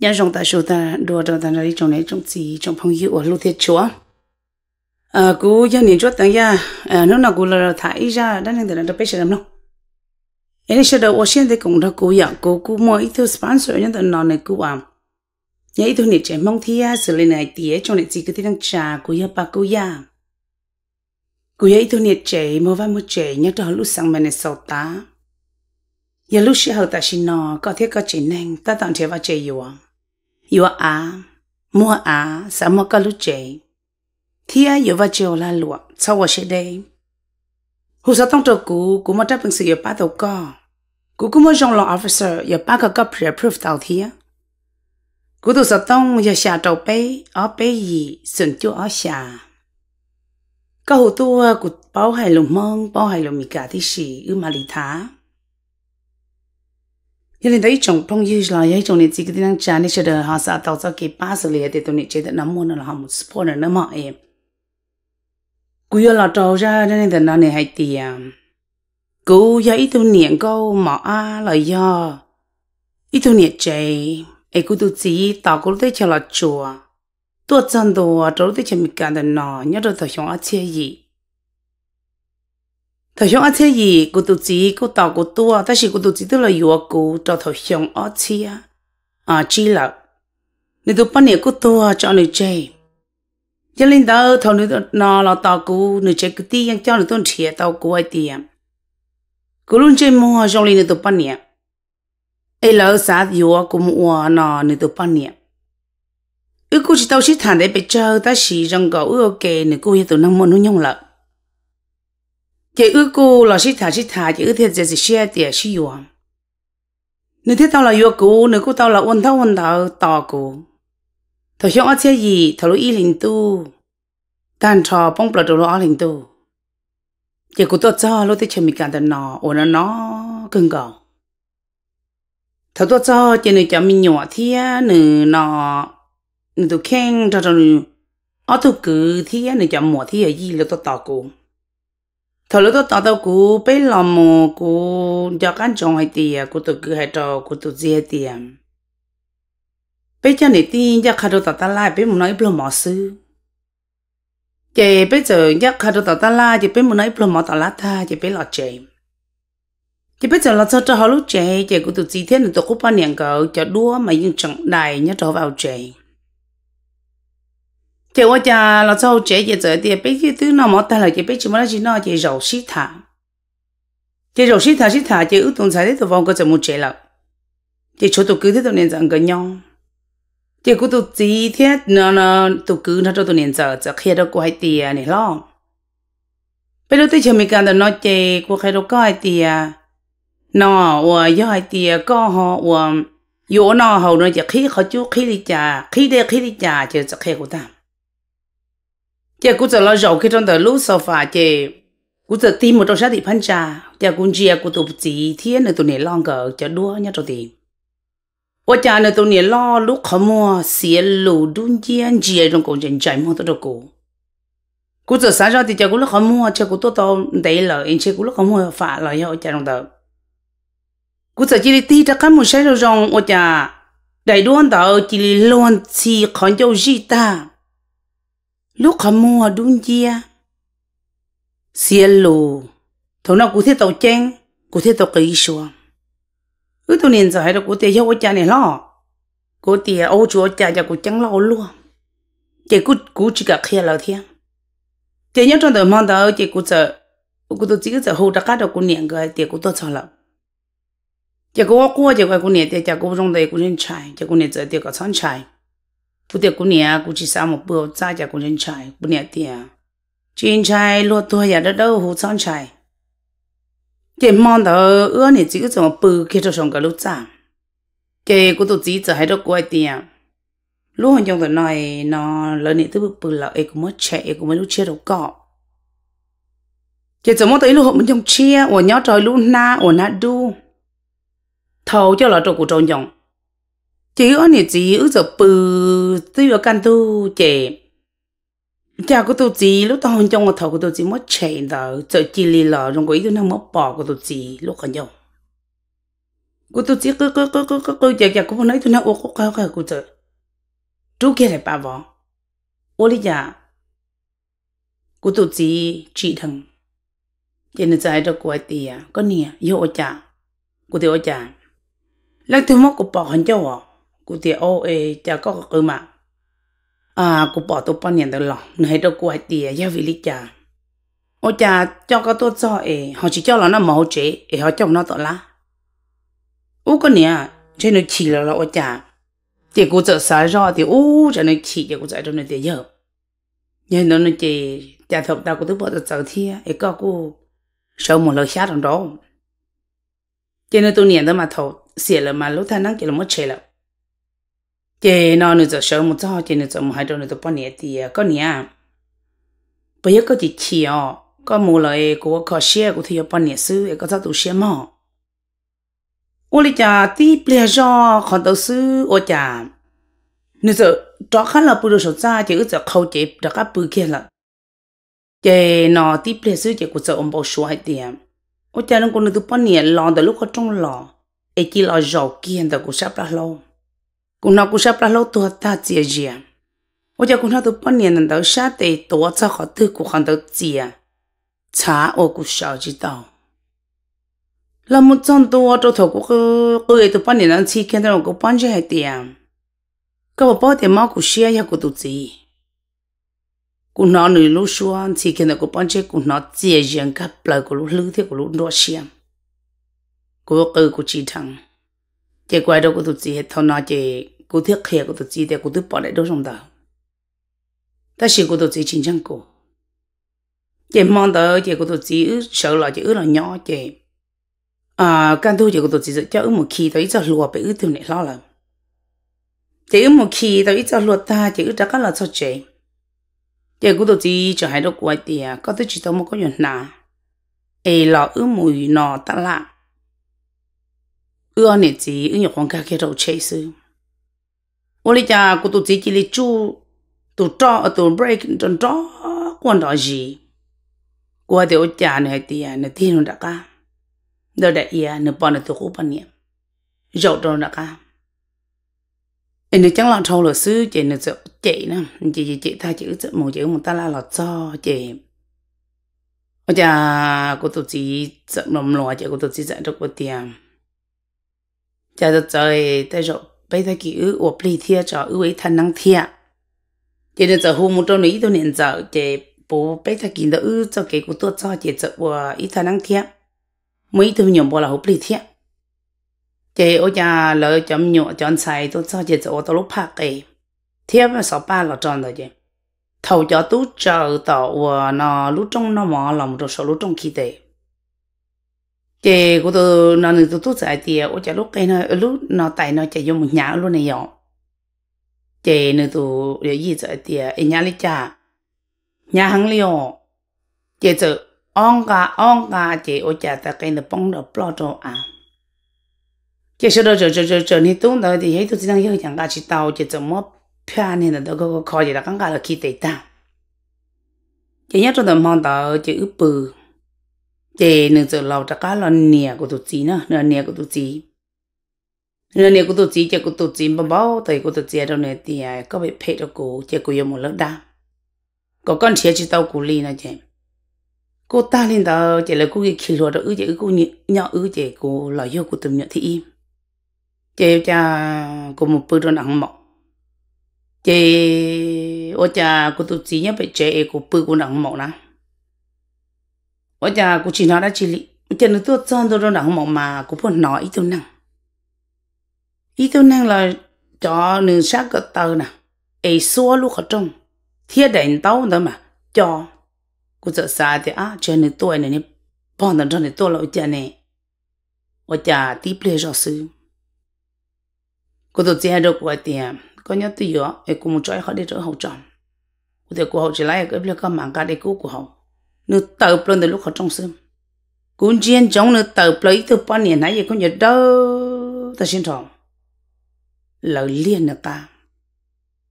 nhà chúng ta chúng ta đồ đồ ta nói trong này trong gì trong phong hiệu ở lúc thiết chúa à cú gia đình chúa tăng gia à nó nào cú là thải ra đang đang là đập bê làm đâu em sẽ sau ở trên đây cũng đã cú nhận cú cú mua ít thứ sponsor nhân tận nào này cú à nhà ít thứ này trẻ mong thi à xử lý này tiếc trong này chỉ cứ thế đang trà cú gia ba cú gia cú gia ít thứ này trẻ mua vay mua trẻ nhớ đó lúc sáng mình sáu tá giờ lúc sau ta xin nó có thể có chỉ năng ta tạm thế vào chơi yêu yo a mua a sa mua ka lu che thia yo va cheo la lu sau wa she de hu sa tong to ku ku ma ta ping se yo pa to ka ku ku mo jong lo officer yo pa ka ka pre proof tao thia ku tu sa tong ya sha to pe a pe yi sun chu a sha ka hu tu ku bao hai lu mong bao hai lu mi ka ti shi u ma li tha 因为对种朋友啦，一种你自己能家，你晓得哈啥到早给八十来的都你觉得那么了哈，没事破了那么哎。古要老早家那的那你还低呀？古要一头年糕毛啊了呀，一头年节，哎古都自己打过对起了做，多真多啊，做对起没干的呢，你这都想啊惬意。头像而且伊个肚子个大个多啊，但是个肚子都来越高，做头像而且啊啊知啦，你都半年个多啊，叫你追。cho nên đó thầu nữa nó là tàu cũ nữa chơi cái tiền cho nó tốn tiền tàu cũ ấy tiền cứ luôn chơi mua cho nên tụi bạn nhỉ ấy là xã vừa cũng mua nó nữa tụi bạn nhỉ ước cô chỉ thằng để bị chơi ta chỉ rằng cậu ước kề nữa cô hiện tụi nó nhung lợn chị ư cô là sĩ thả sĩ thả chị ư thiệt gì xe tiệt sĩ yêu nếu thế tao là yêu cô nếu cô tao là ôn thao ôn thao tao cô thầu hiểu ở chơi gì thầu ý linh tu đàn trò bông bờ đồ lo linh tu chị cô tôi cho lúc thế chơi mình cả đàn nó ôn nó cưng cầu thầu tôi cho chị nữ cho mình nhỏ thia nữ nó nữ tụ khen cho cho nữ ở tụ cứ thia nữ cho mỏ thia gì lúc tôi tao cô thầu lúc đó tao tao cú bé làm mà cú giờ căn trồng hay à cú tụt cứ hay trò cú tụt dê tiề bây giờ này tin cho khai đồ tao ta lại bé muốn nói plom mỏ sư chị bây giờ cho khai đồ tao ta lại chị bé muốn nói plom mỏ tao lát tha chị bé lọt chị chị bây giờ lọt cho cho họ lúc chị chị cú tụt gì thế này tụt cú bao niệm cậu cho đua mà nhưng chẳng đài nhớ trò vào chị thì ở nhà là sao chế giờ giờ thì bây giờ thứ nào mà ta là chỉ bây giờ mà chỉ nó chỉ rau xí thả chỉ rau xí thả xí thả chỉ ước tuần sai thì tụi vong có chỗ một chế là chỉ chỗ tụi cứ thế tụi nên rằng cái nhau chỉ cứ tụi chỉ thế nó nó tụi cứ nó cho tụi nên giờ giờ khi đó có hai tiền này lo bây giờ tôi chỉ mình cần là nó chế có khi đó có hai tiền nó và do hai tiền có họ và 有那好呢，就开好酒，开的家，开的开的家，就这开过单。chị cũng giờ lo rầu khi trong tờ lũ sofa chị cũng giờ tìm một trong sát thì phân trà chị cũng chị à, cũng tụt chỉ thiên nữa tụi này lo ngờ chờ đua nhá cho tìm ủa cha nữa tụi này lo lúc khó mua xía lù đun chiên chị trong cổ chân chạy mua tụi đồ cổ cũng giờ sáng ra thì chị cũng lúc khó mua chị cũng tụt tao đấy anh chị cũng lúc khó mua phá lại nhau chị cũng giờ đi tì ra cái một sáng rồi rong ủa cha đầy đuôn tờ chị luôn chỉ khó nhau gì ta lúc khả mua đun chia xiên lù thầu nào cụ thể tàu chen cụ thể tàu kỳ xua cứ tàu niên giờ hay là cụ thể yêu cha này lo cụ thể ô chúa cha cho cụ chẳng lo luôn chỉ cụ cụ chỉ cả khi nào thiên chỉ nhớ trong đời mong đó chỉ cụ giờ cụ tôi chỉ giờ hậu đã cắt được cụ niệm cái tiền cụ tôi cho lắm chỉ cụ qua qua chỉ qua cụ niệm tiền chỉ cụ trong đời cụ nên chạy chỉ cụ niệm giờ tiền có sáng chạy cũng cũng chỉ sao lúa tôi 不得过年过去沙漠不咋家过人才过年的，金才落多也得到胡昌才。这忙到二年这个怎么不给他上个路子？这个都自己还得过点。lúc anh trong tuần này nó lớn này tới bự là ấy cũng mới trẻ ấy cũng mới lúa chè đầu cọ chỉ chỉ muốn tới lúa họ mình trong chè, ủa nhau trời lúa na ủa na du thầu cho là trâu của trâu giống chỉ ở nè chỉ ở chỗ bự tới ở căn tu chè cha của tôi chỉ lúc tao hôn trong một thầu của tôi chỉ mất chè đó giờ chỉ lì lờ trong cái tôi nó mất bỏ của tôi chỉ lúc còn nhau của tôi chỉ cứ cứ cứ cứ cứ cứ chè chè của nói tôi nó ô có cái cái của tôi chú kia lại bà vợ ô lý giả của tôi chỉ chỉ thằng cho nên trái đó của tìa có nè yêu ở cha của tôi cha lắc tôi mất của bỏ hơn cho กูเดียวเอจะก็คือมาอ่ากูปอตัวปอนเนี่ยตลอดในตัวกูไอเดียยาวิลิจาโอจาเจ้าก็ตัวจ่อเอเขาชิเจ้าเราหน้าหมอเจเอเขาเจ้าหน้าตัวละอู้ก็เนี่ยใช่หนูขี่แล้วเราโอจาเจ้ากูจะสายรอเดี๋ยวอู้จะหนูขี่เจ้ากูจะโดนเดี๋ยวเยอะยังโดนเจ้าจะทำตากูตัวปอตัวจ่อเที่ยเอก็กูเสาหมดเลยชาตรงตรงเจ้าหนูตัวเนี่ยต้องมาทบเสียเลยมารู้ท่านั่งเจ้าเราไม่เชื่อแล้ว chị nó nữa giờ sợ một cho chị nữa giờ một hai đôi nữa giờ bao nhiêu thì có nhá bây giờ có gì chị à có mua lại của có xe của thì bao nhiêu sư có sao tụ xe mà ô lý cha tí bia cho còn tàu sư ô cha nữa giờ cho khăn là bự số ra chị giờ khâu chị đã các bự kia là chị nó tí bây giờ chị của giờ ông bảo số hai tiền ô cha nó còn nữa tụ bao nhiêu lò từ lúc có trong lò ấy chỉ lò giàu kia thì cũng sắp ra lâu kuna kusha plalo tu ta chia jia o ja kuna tu pon nian da sha te to cha kho tu ku khan da chia cha o ku sha ji dao la mu chon tu o to ku ku e tu pon nian chi ken da ku pon je hai tia ka bao te ma ku shia ya ku tu chi ku na ni lu shuan chi ken da ku pon je ku na chia jian ka pla ku lu lu te ku lu ndo shia ku ku ku chi thang chế quay đâu có tụt gì hết thằng nào chế cố thiết khía có tụt gì để cố tụt bỏ lại đâu trong đó ta chỉ có tụt gì chính chẳng cố chế mong đợi chế có tụt gì sợ là chế ước là nhỏ chế à căn thu chế có tụt gì cho ước một khi tới cho lùa bị ước thường này lo là chế ước một khi tới cho lùa ta chế ước đã có là cho chế chế có tụt gì cho hai đứa quay tiền có tới chỉ tao một có chuyện nào ấy lo ước mùi nọ ta lạ ưa nè chị ưng nhọc con cá kia đâu chơi sư ô lý cha cô tụi chị chỉ lý chú tụi trò ở tụi break trong trò quan đó gì qua thì ô cha này thì à nè thì nó đã cả đó đại iya nè bọn nó tụi cô bọn nhỉ dậu đâu đã cả anh chẳng lo thâu lo sư chị nè sợ chị nè chị chị chị tha chữ sợ một chữ một ta la là cho chị ô cha cô tụi chị sợ nồng lò chị cô tụi chị sợ rất có tiền giờ giờ trời tới rồi bây giờ kỹ ư ủa bì thiệt cho ư ấy thân năng thiệt chỉ là giờ hôm một trong này tôi nhận giờ chỉ bố bây giờ kỹ đó ư cho cái của tôi cho chỉ giờ ủa ít thân năng thiệt mấy tôi nhận bỏ là hộp bì thiệt chỉ ở nhà lỡ chấm nhọ chọn xài tôi cho chỉ giờ tôi lúc phát cái thiệt mà sáu ba là tròn rồi chứ thầu cho tú chờ tàu nó lúc trong nó mò lòng rồi sau lúc trong khi đấy chị của tôi nó nên tôi tốt giải tiền, ở chợ lúc cái nó lúc nó tại nó chạy vô một nhà luôn này rồi chị nên tôi để gì giải tiền, ở nhà lý cha nhà hàng liều chị tự ông cả ông cả chị ở chợ ta cái nó bông được bao cho à chị sau đó chờ chờ chờ chờ thì tôi đó thì thấy tôi chỉ đang yêu chẳng cả chị tàu chị tự mất phiền nên là tôi có có gì là cái cái là khi tệ ta chị nhớ trong tầm mong tàu chị ướp bự chị nên giờ lâu chắc cá là nè của tụi chị nữa nè nè của tụi chị nè nè của tụi chị chị của tụi chị bao bao thầy của tụi chị đâu này thì à, có bị phê đâu cô chị của yêu một lớp đa có con chị chỉ tao cú li nè chị cô ta lên đó chị là cô cái khi lúa đó ư chị cô nhỏ ư chế cô lo yêu của tụi nhỏ thì im chế cha cô một bữa rồi nặng mọc chế ô cha của tụi chị nhớ phải chế cô bữa của nặng mọc nè 我家姑 chỉ nói đã chỉ lị tiền nó tôi chọn tôi đâu mong mà cũng phải nói tôi năng ý tôi năng là cho nên sát cái tờ nè ấy xua lúc ở trong thiết đèn tàu đó mà cho cô sợ xa thì á cho nên tôi này bọn nó cho nên tôi lỗi cha này ở cha tiếp lấy rõ sư cô tôi chỉ được gọi tiền có nhớ tôi yếu ấy cũng muốn cho họ đi trở hậu trọng cô tôi hậu chỉ lấy cái việc mạng cả để cứu của hậu nó tàu plo từ lúc họ trong sớm cũng chiến chống nó tàu plo từ thứ bao nhiêu nãy giờ cũng nhớ đâu ta xin thọ lời liên nữa ta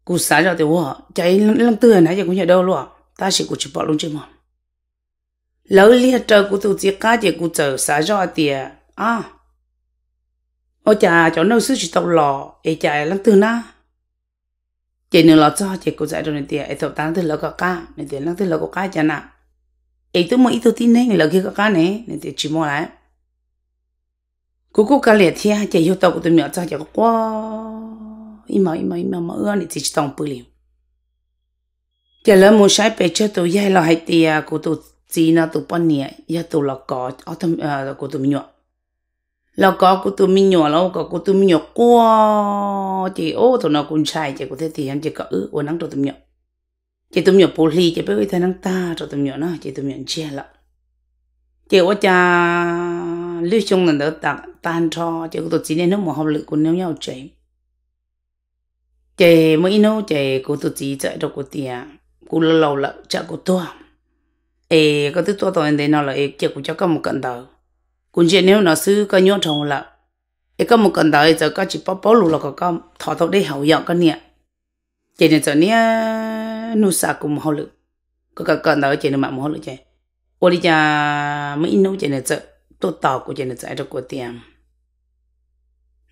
cú xả ra thì họ chạy lăng tư nãy giờ cũng nhớ đâu luôn ta chỉ cú chụp bỏ luôn chứ mà lời liên chờ cú tụt chỉ cá chỉ cú chờ xả ra thì à ô cha cho nó sứ chỉ tàu lò ấy chạy lăng tư na chị nữa lo cho chị cũng dạy rồi này tiền ấy tàu tan thứ lỡ có cá này tiền lăng thứ lỡ có cá chả nào ấy tin Eito mo ito tineng lagi ka kane ne te chimo lai. Kuku ka le thia che yo tau tu mi cha cha kwa. Ima ima ima ma ơ ni chi tong pu liu. Che la mo shai pe che tu ye lo hai ti ya ku tu chi na tu pon ni ya tôi lo ko o tu ku tu mi nyo. Lo ko ku tu mi nyo lo ko ku tu mi nyo kwa. Che o tu na kun chai che ku te ti han che ka ư o nang tu tu mi nyo chị tụm nhộn bố lì chị bây giờ năng ta cho tụm nhộn nó chị tụm nhộn chia lọ chị ở cha lưu chung lần đỡ tặng tan cho chị có tổ chức nên nó mà học lực của nhau nhau chị chị mới nó chị cũng tổ chức chạy được của tiền cũng lâu lâu lợ chạy của tôi ê có thứ tôi tôi đến nó là ê chị cũng cho có một cận đầu cũng chị nếu nó sư có nhốt trong là, ê có một cận đầu giờ có chỉ bó bó lù là có có thọ thọ đi hậu dọn cái niệm chị nên cho nia nu sa cũng hậu lực có cả con đó chị nên mà hậu lực chị ô đi cha mấy nô chị nên cho tôi tàu của chị nên cho ai đó của tiền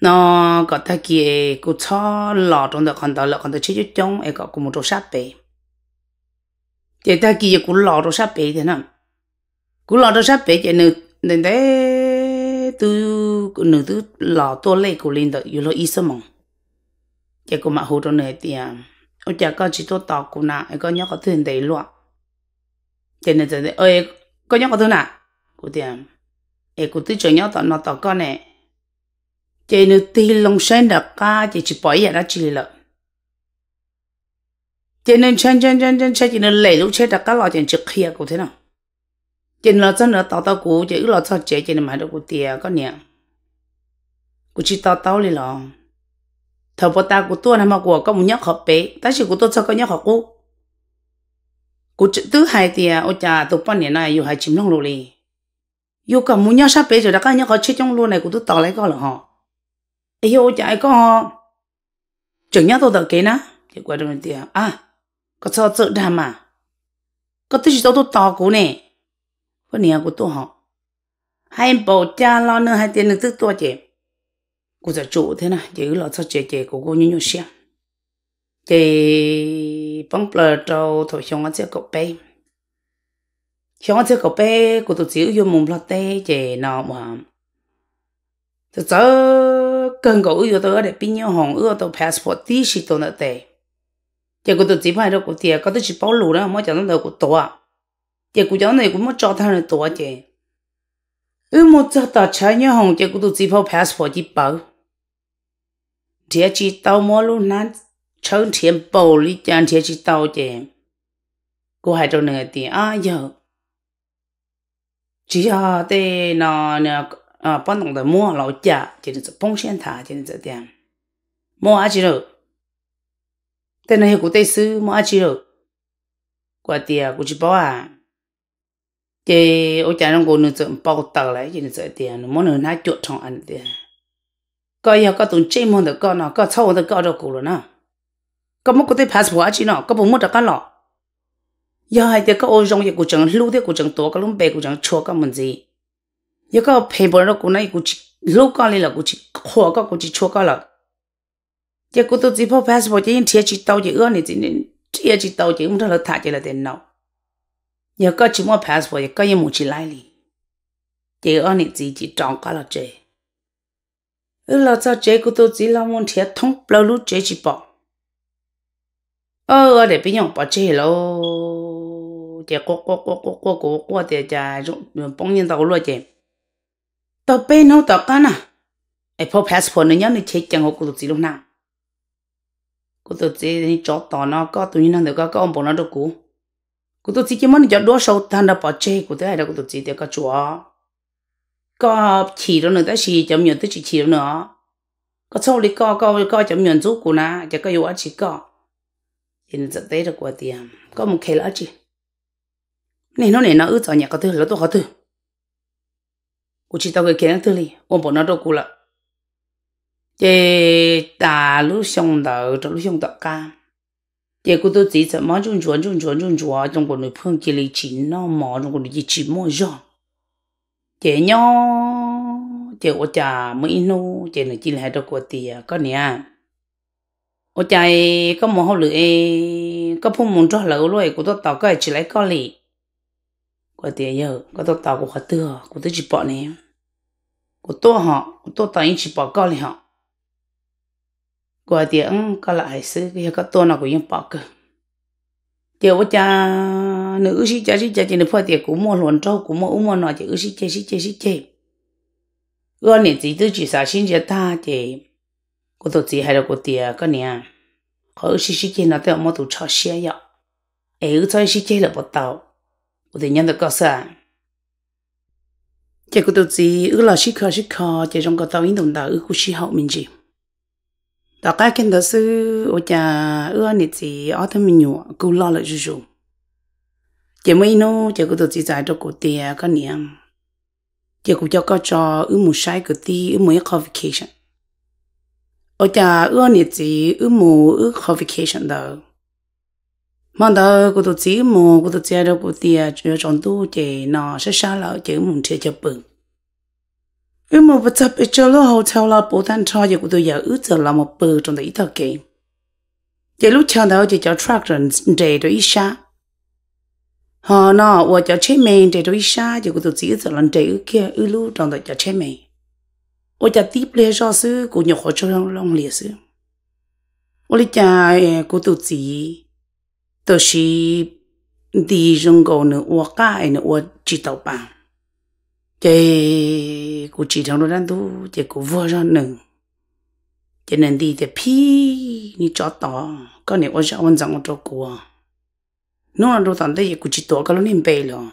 nó có thể kia cô cho lọ trong đó còn đó lọ còn đó chỉ chút chống ai có cùng một chỗ sát bể chị ta kia cũng lọ trong sát bể thế nào cũng lọ trong sát bể chị nên nên thế tôi nữ tôi lọ tôi lấy cô lên đó yêu lo ý sớm mong 结果嘛，好多那点。我家个去做打工呐，一个人个团队乱，真的真的，哎，个人个团呐，古点，哎，古对重要到那到个呢，这你对龙山的家就去保养那去了，这你穿穿穿穿穿，这你来路车的个老点就开呀，古天呐，这你真的到到古，这老早这这你买的古点个呢，古去到到里了。thở bò ta của tôi nằm của có một nhóc học bé ta chỉ của tôi cho có nhóc học cũ cú chữ thứ hai thì ô cha tụ bao nhiêu này yêu hai chìm long lù đi yêu cả muốn nhóc sắp bé rồi đã có nhóc học chết trong luôn này của tôi tỏ lấy coi rồi họ ấy ô cha ấy có họ chẳng nhóc tôi đợi kế nè thì quay đầu thì à, à có cho tự đam mà có tôi chỉ tôi tỏ cú nè có nhà của tôi họ hai em bỏ cha lo nữa hai tiền được tức tôi chị cô giờ chủ thế này giữ lọ cho chè chè của cô như nhau xem thì bóng bờ trâu thổi xong ăn sẽ cậu bé xong ăn sẽ cậu bé của tôi chỉ yêu mồm lát tê chè nọ mà tụi cháu cần cậu yêu tôi để pin nhau hàng, yêu tôi passport tí xí tôi nợ tê chè của tôi chỉ phải đâu của tiền có tôi chỉ bảo lưu đó mà chẳng nó đời của tôi à. chè của cháu này cũng mất cho thằng này tôi à chè Ừ một giờ ta chơi nhớ hồng chỉ cũng chỉ phải passport đi bảo. Thế chỉ tao mua luôn nát chơi tiền bầu lý chân thế chỉ tao chứ. Cô hai trâu nửa tiền à giờ. Chỉ à thế nó nó à bán đồng để mua lão cha chỉ là bông sen thả chỉ là tiền. Mua à chỉ rồi. Thế này của tây sư mua à chỉ rồi. quả tiền của chị bảo à chị ở nhà nó ngồi nó chọn bao tờ lại chị nó chọn tiền nó muốn nó nói chuột trong ăn tiền coi giờ có tụng chơi môn được con nó có sâu được con được cổ rồi nè. có muốn cái thể passport chị nó có muốn muốn nó con lọ giờ hai cái có ô rong giờ cụ chẳng lưu cái cụ chẳng tổ cái lúc bé cụ chẳng chua cái mình gì giờ có phải bỏ nó cũng này cụ chỉ lưu này là cụ chỉ khó cái cụ chua cái là giờ cái tôi chỉ phải passport chỉ thiệt chỉ tàu chỉ ưa này chỉ thiệt chỉ tàu chỉ không thằng là thả chỉ là tiền nào giờ có chỉ mua passport giờ có những một chỉ lại đi. giờ anh ấy chỉ chỉ tròn cả là chơi ừ là sao chơi của tôi chỉ là muốn thiệt thông lâu lúc chơi chỉ bỏ ờ ở đây bây giờ bỏ chơi lo giờ qua qua qua qua qua qua, có thì giờ dùng bóng nhân tàu luôn chơi tàu bên nó tàu cái nào ai phô passport nó nhớ nó chơi chẳng hộp của tôi chỉ lúc nào của tôi chỉ cho tàu nó có tụi nó được có có ông bố nó được cũ cô tôi chỉ kiếm món cho đua sâu thằng đã bỏ chơi cô tôi hay là cô tôi chỉ để cái chùa có chỉ rồi nữa tới chỉ chấm nhận tới chỉ chỉ rồi nữa có sau đi có có có chấm nhận giúp cô na chỉ có yêu chỉ có nhìn giờ tới là quá tiền có một khi là chỉ này nó này nó ướt rồi nhà có thứ là tôi có thứ cô chỉ tao cái kia nó đi ông bỏ nó đâu cô là chế ta lúc xong đầu trong lúc xong đầu cam để cô tôi chỉ sợ món chung chúa chung chúa chung chúa trong cuộc đời phương kia lý chỉ nó mò trong cuộc đời chỉ mò giòn để nhau để ô cha mới nô để là chỉ là đâu của tiền có nè ô cha có mò lửa có phong muốn cho lỡ rồi cô tôi tao có chỉ lấy có lì của tiền giờ có tôi tao của họ tưa của tôi chỉ bỏ nè của tôi họ của tôi chỉ bỏ có lì họ của tiếng có lại sự cái có tôi nào cũng yên bỏ cơ tiêu cha nữ sĩ cha sĩ cha chỉ được phải tiền cũng mua luận trâu cũng mua mua nọ chỉ ư sĩ chê sĩ chê sĩ chê ưa nè chỉ tư chỉ sao xin cho ta thì cô tổ chỉ hay là cô tiền có nè có ư sĩ sĩ chê nó tiêu mua tụ cho xe vậy Ai ư cho sĩ chê là bắt đầu cô tiền nhân được có sao chỉ cô tổ chỉ ư là sĩ khó sĩ khó chỉ trong cái tàu yên đồng đạo ư cô sĩ hậu mình gì đó cái kiến đó ở nhà ưa nít gì ở thăm mình nhủ cô lo lại chỉ mấy nô chỉ có tổ chức giải cho cô tiền cái niệm chỉ có cho có cho ư một sai cái tí ư một qualification ở nhà ưa nít gì ư một ư qualification đó mà đó cô tổ chức một cô tiền cho chọn tu chỉ nó sẽ sao lại chỉ muốn chơi cho bừng Ừ mà vật chất lô lo hotel là bố tan cho giờ của tôi giờ ước giờ là một bờ trong đấy thật kì. Giờ lúc chờ đó chỉ cho truck rần để đối xa. Họ nó, và cho chế mẹ để đối xa giờ của tôi chỉ giờ lần để ước kia ước lúc trong đấy cho chế mẹ. Ở giờ tiếp lê cho sư của nhọc họ cho lòng lìa sư. Ở lý cha của tôi chỉ tôi chỉ đi rừng gồ nữa, và cái nữa chỉ tàu bằng chị cụ chỉ trong đó đang tu chị cụ vừa ra nương, chị nên đi thì phi như chó tỏ có nếu ở sao ôn rằng ôn cho cụ nó ở đồ tận đây cụ chỉ tổ cái lúc niệm bề luôn,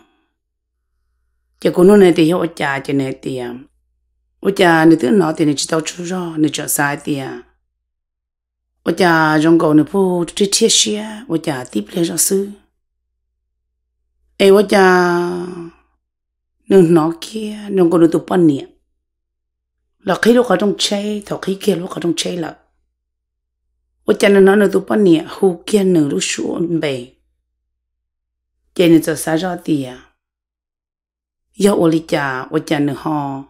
chị cụ nó này thì ở nhà chị này thì ở nhà nếu tiếng nó thì nên chỉ tao chú ra nên chọn sai thì à ô cha trong cầu nếu phụ chỉ chia sẻ ô cha tiếp lấy cho sư ai ở nhà nhưng nó kia nó còn tụ bắn nhỉ là khi lúc ở trong che, thọ khi kia lúc ở trong che là ở chân nó nó tụ bắn nhỉ hù kia nó lúc xuống bể chơi nó cho sao ra tiền giờ ở lý cha ở chân nó họ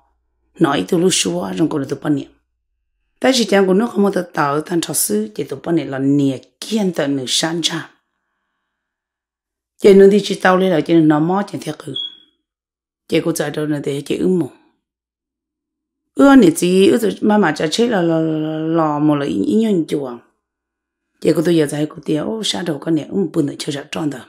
nói tụ lúc xuống trong còn tụ bắn nhỉ tại vì chân của nó không có tạo thành thật sự chỉ tụ bắn nhỉ là nhỉ kiên tận nó sáng ra chơi nó đi chỉ tao lấy lại chơi nó mót chơi theo cứ 结果在到那得去噩梦。我日子，我就妈妈在吃了了了么了，一年就啊，结果都要在个店哦，下头个呢，我们不能吃着装的，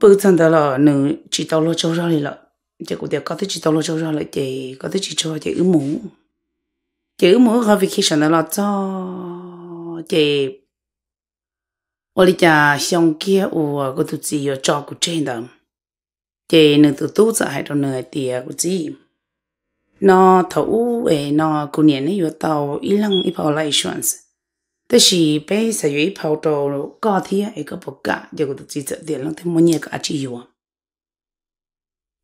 不装的了，能知道了就上来了，结果的搞得知道了就上来的，搞得知道的噩梦，这噩梦还会去上的了早的，我哩家乡给我，我都只有照顾真的。chế nửa tự tu sợ hai đầu nửa tiề của chị nó thấu về nó cũng nhận ấy tàu ít lăng ít bao lại chuyện tức là bây sử dụng bao đầu có thì ấy có bộ cả giờ được chỉ sợ tiền lăng thêm một nhiều cái chỉ yếu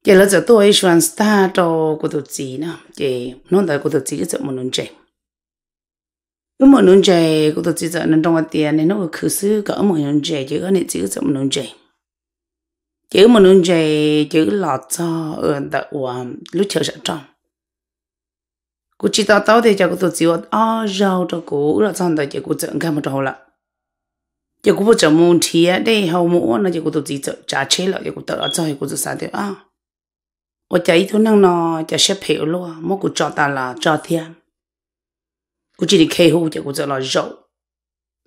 giờ là giờ tôi chuyện ta đầu của tụi chị nè chị nó đời của tụi chị cái chuyện một nón chạy cái một nón chạy của tụi chị giờ nó trong tiền này nó cứ cứ sự cả một nón chạy chứ ở này chỉ cái chuyện một nón chạy chữ mà nung dày chữ lọt cho ở ừ, đợt à, của lúc chờ sợ trong cô chỉ tao tao thì cho cô tổ chức ở rau cho cô là xong rồi chỉ cô chọn cái một trâu là chỉ cô chọn môn thía đây hậu mũ nó chỉ cô tổ chức chọn trả chế là chỉ cô tự ở cho cô tự sáng thì à ở chạy thôi năng nó chả xếp hiểu luôn mỗi cô chọn ta là cho thía cô chỉ đi khai hô chỉ cô chọn là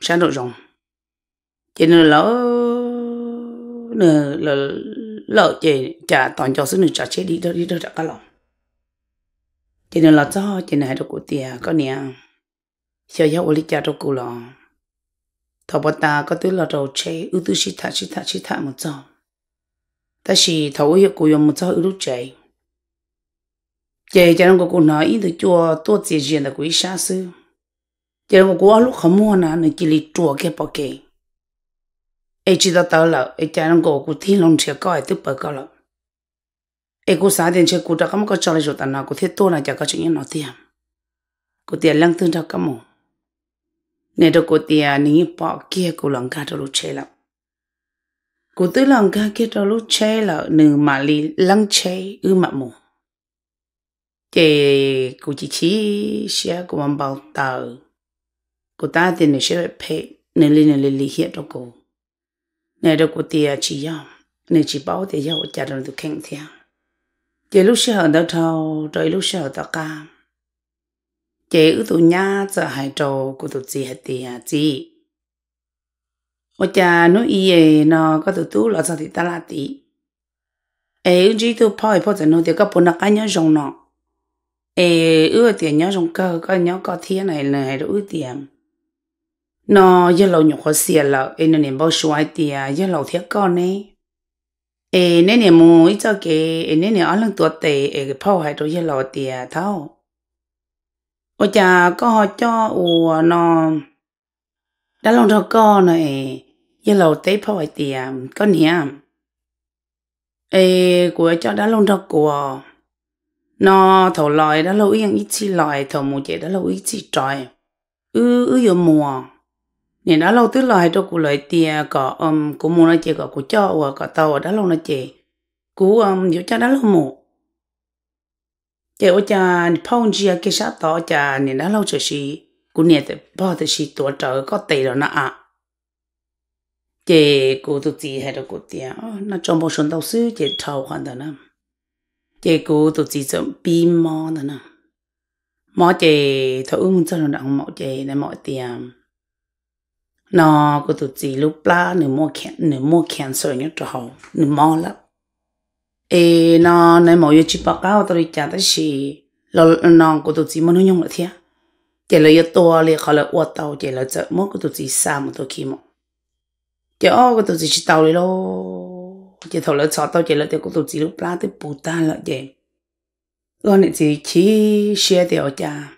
sáng rồi rong cho nên là nè là lợ chị trả toàn cho số nè trả chết đi đâu đi đâu trả cả lòng chị nè là cho chị này đâu có tiền có nè giờ giờ ôi trả đâu có lòng thọ bà ta có tới là đầu chế ưu tư sĩ thả sĩ thả sĩ thả một trăm ta sĩ thọ ôi cô yếm một trăm ưu lúc chế chị cho nên cô nói ít được chùa tôi chỉ riêng là quý xa sư chị nên cô lúc không mua nè nè chỉ lì chùa cái bao kì ai chỉ đào tới là ai cha nó gọi cụ thiên long chia coi tiếp bờ coi là ai cụ sáng tiền chia cụ đã không có cho lại rồi ta nào cụ thiết tôi là chả có chuyện nó tiền cụ tiền lăng tương đâu cả mồm nên đó cụ tiền những bỏ kia cụ lòng cả cho lúc chơi lắm cụ tư lòng cả kia cho lúc chơi là nửa mà li lăng chơi ư mà mồm thì cụ chỉ chỉ sẽ cụ bao tờ cụ ta thì nửa sẽ phải nên lên nên li hiện cho cụ này đâu có tiền chỉ nhau này chỉ bảo tiền nhau trả đồng tụi khen tiền chị lúc sau đó thâu rồi lúc sau đó cam chị ở tụi nhà giờ hai trâu của tụi chị hết tiền chị ở nhà nó y nó có tụi tú là sao thì ta là tí ấy chỉ tụi phải phải giờ nó thì các bọn nó cái nhớ rồng nó ấy ở tiền nhau rồng cơ có nhau có thiên này này đâu ở tiền nó giờ lâu nhục khó xìa là em nó niệm bao số ai tiền giờ lâu thiết con này em nên niệm mua ít cho cái em nên niệm ăn lăng tuột tệ em cái phao hay đôi giờ lâu tiề thao ôi cha có họ cho ủa nó đã lòng cho con này giờ lâu tế phao hay tiề, con nhỉ? em của cho đã lòng cho của nó thầu lòi đã lâu yên ít chi lòi thầu mua chế đã lâu ít chi trời ư ư giờ mùa nên đã lâu tức là hai đôi cụ lại tiề cả um cụ mua nó chị cả cụ cho và cả tàu đã lâu nó chị cụ um dù cha đã lâu mù chị ô cha phong chia cái sát tỏ cha nên đã lâu chờ xí cụ nè thì bao thì xí tuổi trời có tỷ rồi ờ, nó ạ chị cụ tụt chỉ hai đôi cụ tia nó trong bao sân đầu sư chị thâu hoàn đó nè chị cụ tụt chỉ giống bim mò đó nè mò chị thấu muốn cho nó đặng mò chị để mọi tiền nó có tụt gì lúc la nửa mua kẹn nửa mua kẹn sợi nhất trò họ nửa mò lắm ê nó nãy mọi chỉ báo cáo tôi đi chả tới gì nó nó có tụt gì mà nó nhung lại thế chỉ là yếu to liền khỏi là uất tàu chỉ là chợ mua có tụt gì xa một tôi khi mà chỉ ô có tụt gì chỉ tàu đi lo chỉ thầu là chọn tàu chỉ là chỉ có tụt gì lúc la tới bù ta là vậy con này chỉ chỉ xe thì ở cha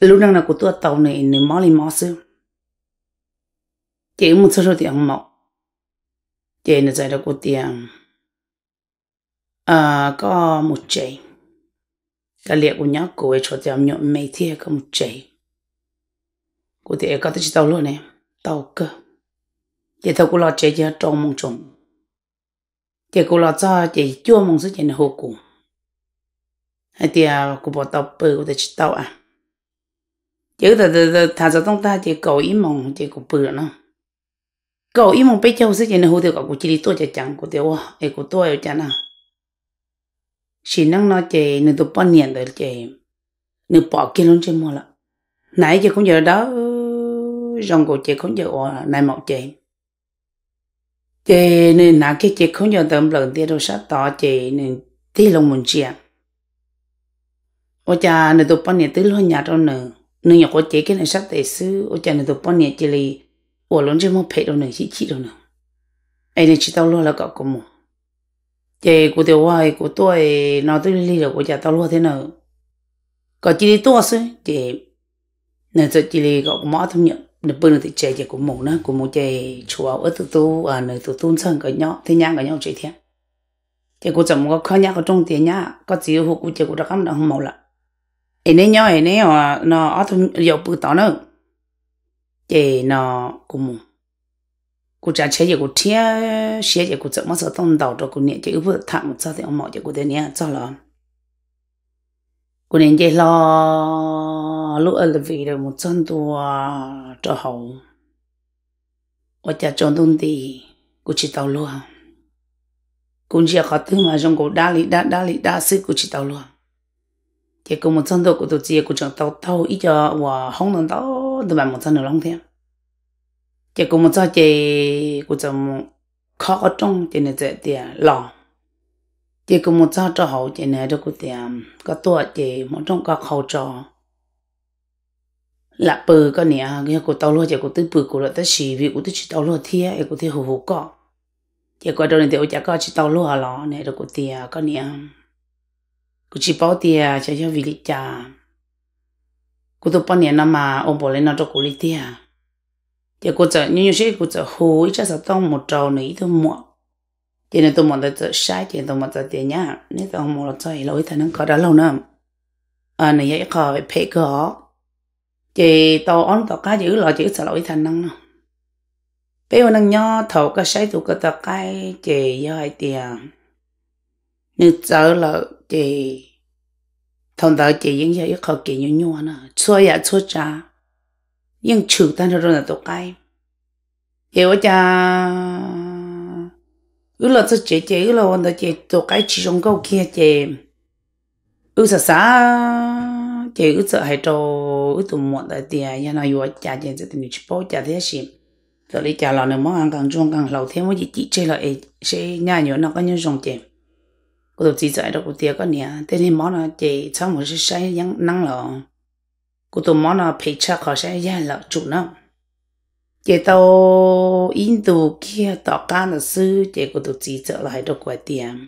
lúc nào là của tôi tàu này nửa mò lên mò xưa 节目出手点毛，节呢在那个点，啊个木节，个列姑娘各位出点鸟每天个木节，个点个都知道了呢，到个，节头个老姐姐张梦中，节个老早节做梦是节的后果，还点个不到背我都知道啊，节个头头头他这东他节搞一梦节个背呢。cậu im mong bây cháu sẽ chỉ là hồ tiêu cậu cũng chỉ đi tôi chỉ chẳng của tiêu ấy của tôi ở chẳng à chỉ năng nói chỉ nửa tụ bao nhiêu rồi chỉ nửa bỏ kia luôn chỉ mua là nãy giờ cũng giờ đó dòng của chị cũng giờ ở này mọc chị chị nên nãy cái chị cũng giờ tầm lần tiêu đâu sát tỏ chị nên tí lòng mình chị ôi cha nửa tụ bao nhiêu tứ luôn nhà trong nửa nửa nhà của chị cái này sát tệ sư ôi cha nửa tụ bao nhiêu chị lì 我龙这么陪着呢，一起着呢。哎，你知道落了搞个么？这古的话，古多哎，脑子里了，我家到落天了，搞这里多少这，那这这里搞个马桶呢？nó bưng thì chạy chạy của mù nó của mù chạy chùa ở từ tu à từ tu sang cái nhau thế nhau cái nhau chạy theo thì cô chồng có khó nhau có trong tiền nhá có chỉ hụt cô chạy cô đã cắm đã không mù lạ em nên nhau em nên họ nó ở thùng dầu bự tỏ nữa chế nó cũng mù cô trả chế gì cô thiên chế gì cô chậm mất sợ tông đầu cho cô nhẹ chế vừa thạm một sao thì ông mọ chế cô thế nhẹ cho là cô nên chế lo lúc ở vì được một chân tua cho hậu ở nhà chọn tôn thì cô chỉ tàu luôn cô chỉ khó thứ mà trong cô đa lý đa đa lý đa sức cô chỉ tàu luôn chế cô một chân tua cô tổ chức cô chọn tàu tàu ít cho và không nên tàu tụi bạn một sao nữa long thêm chỉ có một sao chỉ của cho một khó ở trong chỉ nên chơi tiền lò chỉ có một sao cho hậu chỉ nên cho của tiền um, có tua chỉ một trong có khẩu trò là bự có nè cái của tao luôn chỉ của tư bự của là tới xì vì của tư chỉ tao luôn thia cái của thia hồ hồ cọ chỉ có đâu này thì chả có chỉ tao luôn hà lò này rồi của tiền có nè um, của chỉ bảo tiền cho cho vì lý cha cô tôi bao nhiêu mà ông bảo lên nó cho à. cô đi tia thì cô chợ như như thế cô chợ hồi cho sao tông một trầu này tôi mua thì nên tôi muốn tới chợ sai tiền tôi mua tới tiền nhá nên tôi không muốn chơi lối thì nó có đã lâu nữa à này vậy có phải có thì tôi ăn tôi cá giữ lo chữ sợ lỗi thành năng nào bây giờ năng nho thầu cái sai tụ cái tờ cái chị do hai tiền nhưng sợ là chị thông đạo chỉ những giờ ít khó kỹ nhu nhu nữa xua ya xua cha nhưng chịu tan rồi là tốt cái hiểu cha ư là tôi chỉ chỉ ư là ông ta chỉ tốt cái chỉ trong câu kia chỉ ư sa sa chỉ ư sợ hay chỗ ư tụi muộn tại địa, nhà nào vừa cha chỉ chỉ tìm chỉ bao cha thế gì rồi đi cha lo nữa món ăn càng chung càng lâu thêm mới chỉ chỉ là sẽ nhà nhớ nó có những dòng tiền cô tôi chỉ dạy đó cô tiệt có nè thế thì món nó chỉ cháu một chút sai nhắn năng lọ cô tôi món nó phải chắc họ sẽ ra lọ chủ nó chỉ tàu in đồ kia tao can là sư chỉ cô tôi chỉ dạy lại đó quay tiền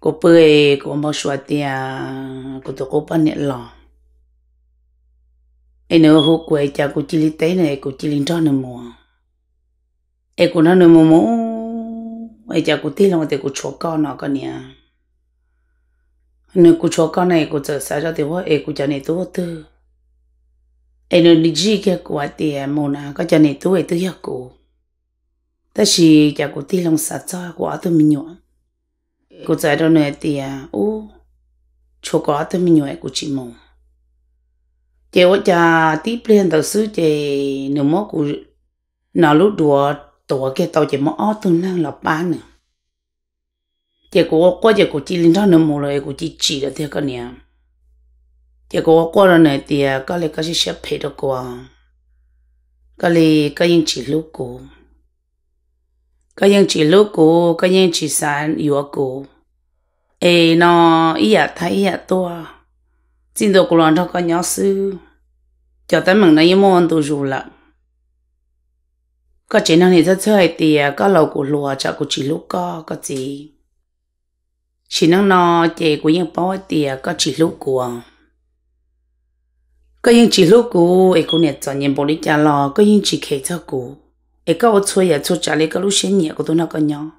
cô bơi cô mau xóa tiền cô tôi cố bán nhẹ lọ anh nữa hú quay cha cô chỉ lý tế này cô chỉ lý cho nữa mua anh cô nói mua mua bây giờ cô thi lòng thì cô chúa con nó con nhỉ nếu cô chúa con này cô chờ sao cho thì hoa ê cụ cho này tôi tư ê nếu đi gì kia cụ ấy thì mồ nào có chờ này tôi tư hiệu cụ ta chỉ cho cô thi lòng sao cho cô ở tôi mình nhọn cô chờ đâu này thì ô chúa có tôi mình nhọn cô chỉ mồ chị ở cha tiếp lên đầu sư chị nếu mà cô nào lúc đùa tổ cái tàu chỉ mà ở từ năng là ba nữa chỉ có qua chỉ có chỉ linh thang nữa một lời có chỉ là thế cái nè chỉ có qua rồi này thì cái này cái gì sẽ phải được qua cái này chỉ lúc cô cái chỉ lúc cô cái chỉ sản yếu cô ê nó ý à thấy ý à to xin được cô làm cho cái nhỏ sư cho tới mình này muốn tu dù lắm có chỉ năng thì rất chơi thì à, có lầu của lùa cho của chỉ lúc có à, có gì chỉ năng nó chỉ của những bó thì có chỉ lúc của có những chỉ lúc của ấy cũng nhận cho những bộ lý trả lo có những chỉ kể cho của ấy có chơi ở chỗ trả lời có lúc xem nhẹ của tôi nó có nhau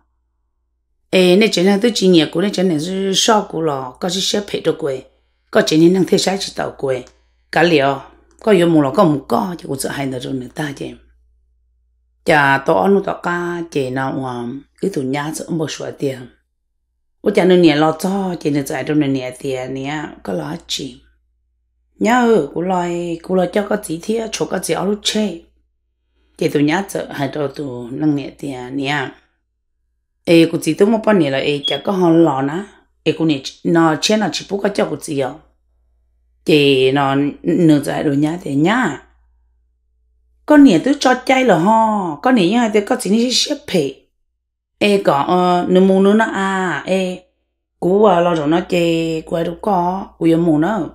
ấy nên chỉ năng tôi chỉ nhẹ của nên chỉ năng là sau của lo có chỉ xếp hệ được quê có chỉ năng thế sai chỉ tạo quê cả liệu có yêu mù lo có mù có thì cũng sợ hai nữa rồi người ta chứ cha to nu to ca chế nào um cứ tụ nhá sợ một số tiền ô cha nên nhẹ lo cho chế nên giải trong nên nhẹ tiền nhẹ có lo chi nhá ơ cú lại cú lại cho có chỉ thiệt chỗ có chỉ áo lúc chê chế tụ nhá sợ hai đầu tụ nâng nhẹ tiền nhẹ ê cú chỉ tụ một bao nhiêu là ê cha có hòn lo na ê cú nhẹ nó chê nó chỉ bút có cho cú chỉ à chế nó nửa giải đồ nhá tiền nhá có nghĩa tôi cho chay là ho có nghĩa như hai tôi có chỉ nên xếp phê ê có ờ nếu muốn nữa nó à ê cú à ờ, lo rồi nó chê quay đâu có cú yêu muốn nó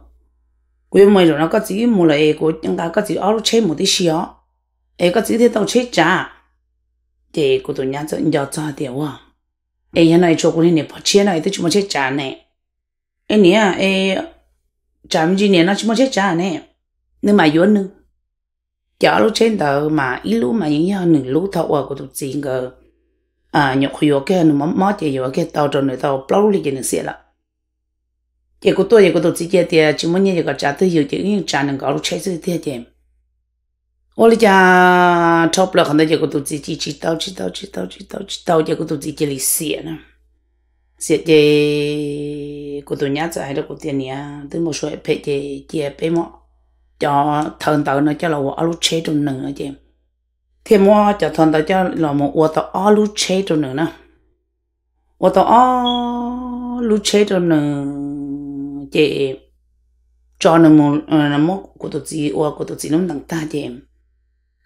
cú yêu mày rồi nó có chỉ muốn là ê cú chúng ta có chỉ ở đâu một tí xíu ê có chỉ thế tao chơi trả chê cú tụi nhà cho nhớ cho điều à ê nhà này chỗ cú này bỏ chia này tôi chỉ muốn chơi trả nè, ê nè ê chả mình gì nè nó chỉ muốn chơi trả nè, nhưng mà yếu nữa giờ lúc trên đó mà ít lúc mà những nhà nửa lúc thâu của tụi chị ngờ à nhục hiểu cái nó mất mất thì hiểu cái tàu tròn này tàu bao lúc liền xịt là chỉ có tôi chỉ có tụi chị kia thì chỉ muốn nhớ cái trả tôi hiểu chỉ những trả nên có lúc chơi chơi bê chứ 我哩家钞票可能结果都自己知道知道知道知道知道，结果都自己哩写呢。写的，过多年子还是过点年，都没说配的结白毛。cho thần tàu nó cho là ua alu chế đồ nửa chị thì mua cho thần tàu cho là một ua tàu alu chế đồ nừng nữa ua tàu alu chế đồ nửa chị cho nừng một nằm một của tụi chị ua của tụi chị nó đằng ta chị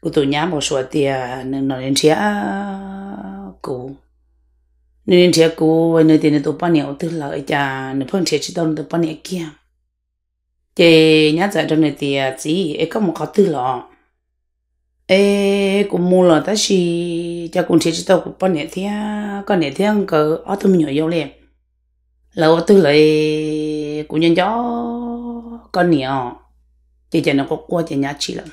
của tụi nhá một số tiền nừng nó đến chia cụ nên chia cụ với nơi tiền tôi bán nhiều thứ lợi cho nửa phương chia chỉ tôi tụi ba nhiều kia chị nhớ giờ trong này thì à, chị ấy có một khó tư lọ ê cũng mua lọ ta xì cho cũng chỉ cho tao cũng bao nhiêu thiên có nhiêu thiên có, ở tụi mình vô liền lâu tư lại cũng nhân gió con nhiều chị chị nó có qua chị nhớ chị lắm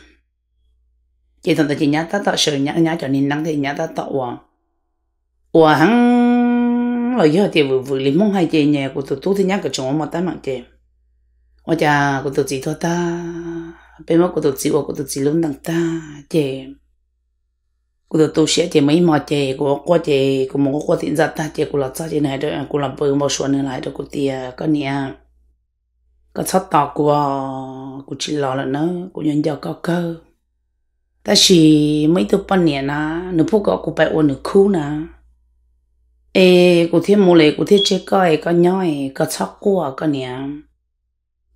chị thằng chị nhớ ta tao sợ nhớ nhớ cho nên năng thì nhớ ta tao à à hắn lời giờ thì vừa vừa lấy mong hai chị nhà của tôi tôi thì nhớ cái chỗ mà ta mạng chị 我家骨头子多大，被我骨头子我骨头子拢能大姐，骨头都写姐没毛姐，我过姐，我们过天在大姐，我老早姐来的，我老伯我说你来的，我爹个年，个操大我，我吃老了呢，我人家高高，但是没到半年呐，你不搞我白我你哭呐。诶，我天母嘞，我天这个诶，个鸟诶，个操过啊，个年。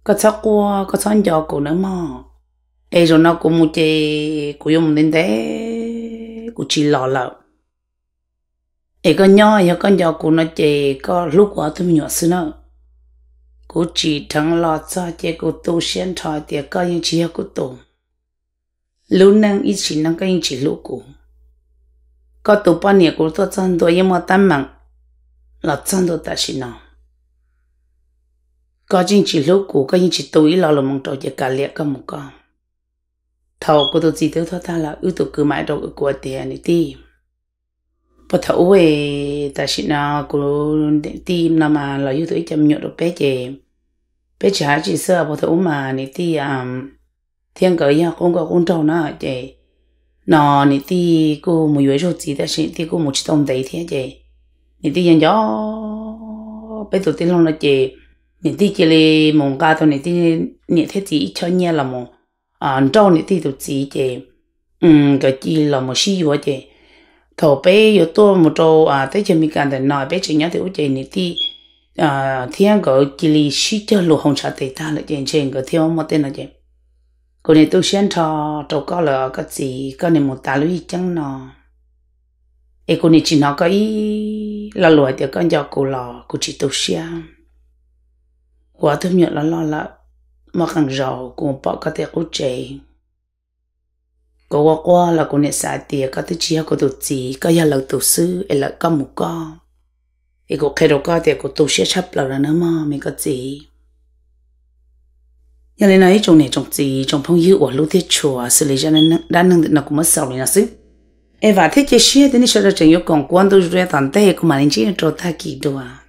có cháu qua có cháu nhỏ cổ nữa mà ai rồi nó cũng một chế cũng dùng đến thế cũng chỉ lò lợ ai có nhỏ hay có nhỏ cũng nó chế có lúc qua tôi nhỏ xưa nữa cũng chỉ thằng lò cho chế cũng tu xuyên thọ thì có những chỉ có tu lúc năng ít chỉ năng có những chỉ lúc cũng có tu bao nhiêu cũng tu chân tôi em mà tâm mạng là chân tôi ta xin nào có chính chỉ lúc cũ có những chỉ tối lo là mong trò chơi cả liệt có một con thầu của tôi chỉ tôi thoát ta là ưu tục cứ mãi đâu của tiền này đi bắt thầu về ta xin nó của tim là mà là ưu tuổi chăm nhựa được bé chè bé chả chỉ sợ bắt thầu mà này đi à thiên cỡ ya không có con trâu nữa chị nó này đi cô một yếu số gì ta xin đi cô một chỉ tông đấy thế chị này đi dành gió bé tụi tin long là chị 你弟这里蒙家都你弟你弟自己创业了么？啊，照你弟都自己的，嗯，个弟了么西药的，头背有多么着啊？在前面干的那背前伢的我这你弟啊，天个这里西叫路红茶对他了，眼前个天没得那件，个人都先查找高了个字，个人没打了一张呢。ai cô này chỉ nói cái là loại thì con cho cô là cô chỉ tu sửa quá thâm nhận là lo là mà càng giàu cũng bỏ cả tiền của chị có qua qua là cô nè xài tiền có thứ chia của tổ chỉ có nhà lợi tổ sư ấy là có một co ấy có khi đâu có tiền của tổ sẽ chấp là nữa mà mình có gì nhà này nói trong này trong gì trong phong yêu ở lúc thiết chùa xử lý cho nên đã nâng được nó cũng mất sầu này là sức em và thiết chế xia thì nó sẽ là chuyện yêu còn quan tôi rồi toàn tây của mà nên chỉ là trò tha kỳ đồ à